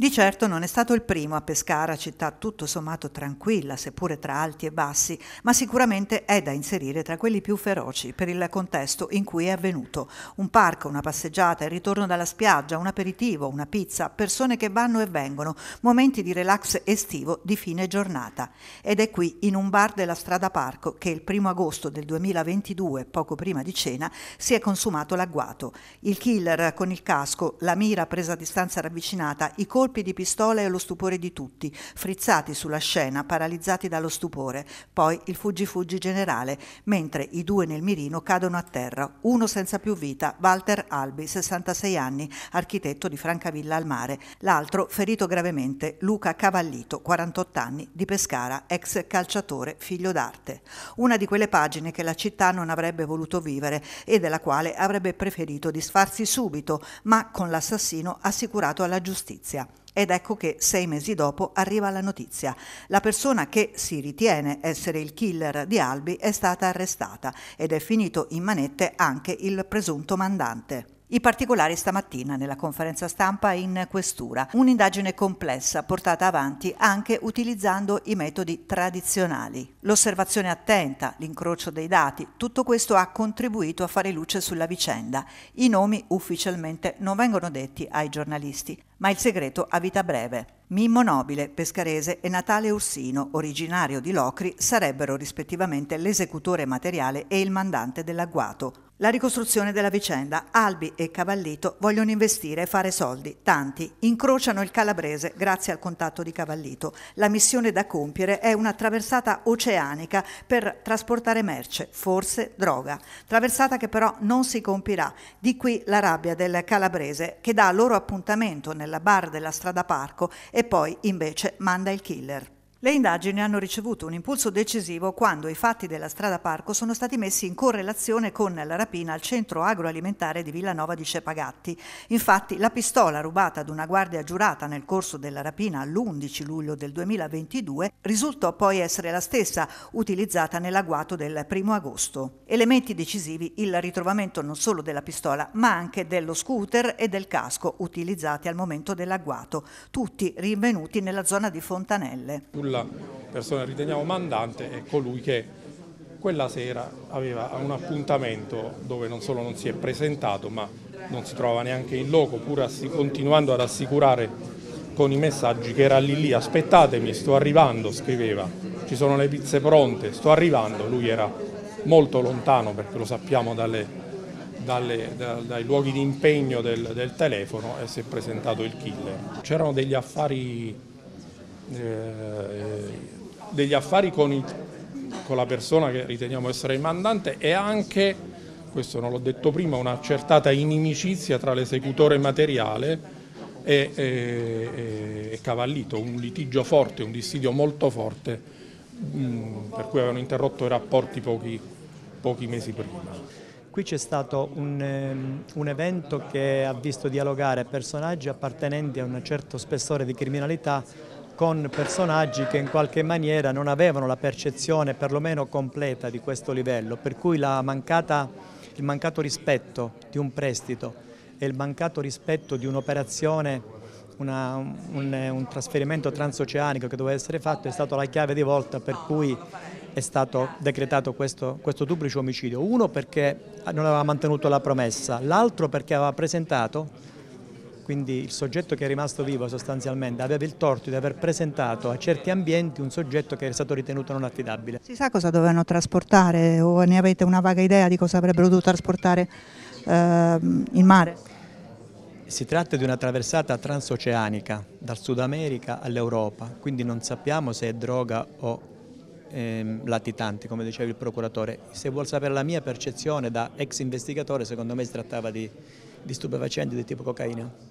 Di certo non è stato il primo a Pescara, città tutto sommato tranquilla, seppure tra alti e bassi, ma sicuramente è da inserire tra quelli più feroci per il contesto in cui è avvenuto. Un parco, una passeggiata, il ritorno dalla spiaggia, un aperitivo, una pizza, persone che vanno e vengono, momenti di relax estivo di fine giornata. Ed è qui, in un bar della strada Parco, che il primo agosto del 2022, poco prima di cena, si è consumato l'agguato. Il killer con il casco, la mira presa a distanza ravvicinata, i colpi colpi di pistola e lo stupore di tutti, frizzati sulla scena, paralizzati dallo stupore, poi il fuggi-fuggi generale, mentre i due nel mirino cadono a terra, uno senza più vita, Walter Albi, 66 anni, architetto di Francavilla al mare, l'altro ferito gravemente, Luca Cavallito, 48 anni, di Pescara, ex calciatore, figlio d'arte. Una di quelle pagine che la città non avrebbe voluto vivere e della quale avrebbe preferito disfarsi subito, ma con l'assassino assicurato alla giustizia. Ed ecco che sei mesi dopo arriva la notizia. La persona che si ritiene essere il killer di Albi è stata arrestata ed è finito in manette anche il presunto mandante. I particolari stamattina nella conferenza stampa in questura. Un'indagine complessa portata avanti anche utilizzando i metodi tradizionali. L'osservazione attenta, l'incrocio dei dati, tutto questo ha contribuito a fare luce sulla vicenda. I nomi ufficialmente non vengono detti ai giornalisti, ma il segreto ha vita breve. Mimmo Nobile, pescarese, e Natale Ursino, originario di Locri, sarebbero rispettivamente l'esecutore materiale e il mandante dell'agguato. La ricostruzione della vicenda. Albi e Cavallito vogliono investire e fare soldi, tanti. Incrociano il calabrese grazie al contatto di Cavallito. La missione da compiere è una traversata oceanica per trasportare merce, forse droga. Traversata che però non si compirà. Di qui la rabbia del calabrese che dà loro appuntamento nella bar della strada parco e poi invece manda il killer. Le indagini hanno ricevuto un impulso decisivo quando i fatti della strada Parco sono stati messi in correlazione con la rapina al centro agroalimentare di Villanova di Cepagatti. Infatti la pistola rubata ad una guardia giurata nel corso della rapina l'11 luglio del 2022 risultò poi essere la stessa utilizzata nell'agguato del 1 agosto. Elementi decisivi il ritrovamento non solo della pistola ma anche dello scooter e del casco utilizzati al momento dell'agguato, tutti rinvenuti nella zona di Fontanelle sulla persona che riteniamo mandante è colui che quella sera aveva un appuntamento dove non solo non si è presentato ma non si trova neanche in loco pur continuando ad assicurare con i messaggi che era lì lì aspettatemi sto arrivando scriveva ci sono le pizze pronte sto arrivando lui era molto lontano perché lo sappiamo dalle, dalle, da, dai luoghi di impegno del, del telefono e si è presentato il killer c'erano degli affari eh, eh, degli affari con, i, con la persona che riteniamo essere il mandante e anche, questo non l'ho detto prima, una accertata inimicizia tra l'esecutore materiale e, e, e, Cavallito, un litigio forte, un dissidio molto forte mh, mm, per cui avevano interrotto i rapporti pochi, pochi mesi prima. Qui c'è stato un, ehm, un, evento che ha visto dialogare personaggi appartenenti a un certo spessore di criminalità con personaggi che in qualche maniera non avevano la percezione perlomeno completa di questo livello, per cui mancata, il mancato rispetto di un prestito e il mancato rispetto di un'operazione una, un, un, trasferimento transoceanico che doveva essere fatto è stata la chiave di volta per cui è stato decretato questo, questo duplice omicidio. Uno perché non aveva mantenuto la promessa, l'altro perché aveva presentato quindi il soggetto che è rimasto vivo sostanzialmente aveva il torto di aver presentato a certi ambienti un soggetto che è stato ritenuto non affidabile. Si sa cosa dovevano trasportare o ne avete una vaga idea di cosa avrebbero dovuto trasportare eh, in mare? Si tratta di una traversata transoceanica dal Sud America all'Europa, quindi non sappiamo se è droga o ehm, latitanti, come diceva il procuratore. Se vuol sapere la mia percezione da ex investigatore, secondo me si trattava di, di stupefacenti di tipo cocaina.